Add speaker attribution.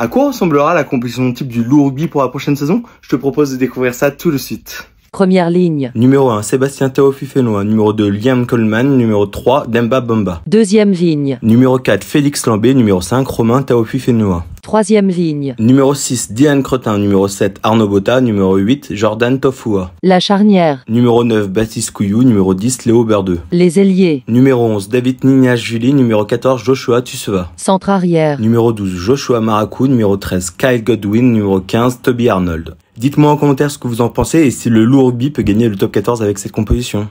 Speaker 1: À quoi ressemblera la composition type du loup rugby pour la prochaine saison Je te propose de découvrir ça tout de suite.
Speaker 2: Première ligne.
Speaker 1: Numéro 1, Sébastien Taofi Fenois. Numéro 2, Liam Coleman. Numéro 3, Demba Bomba.
Speaker 2: Deuxième ligne.
Speaker 1: Numéro 4, Félix Lambé. Numéro 5, Romain Taofi Fenois
Speaker 2: troisième ligne.
Speaker 1: Numéro 6, Diane Cretin. Numéro 7, Arnaud Botta. Numéro 8, Jordan Tofua.
Speaker 2: La charnière.
Speaker 1: Numéro 9, Baptiste Couillou. Numéro 10, Léo Berdeux.
Speaker 2: Les ailiers.
Speaker 1: Numéro 11, David Nignas Julie. Numéro 14, Joshua Tusseva.
Speaker 2: Centre arrière.
Speaker 1: Numéro 12, Joshua Maracou. Numéro 13, Kyle Godwin. Numéro 15, Toby Arnold. Dites-moi en commentaire ce que vous en pensez et si le lourd rugby peut gagner le top 14 avec cette composition.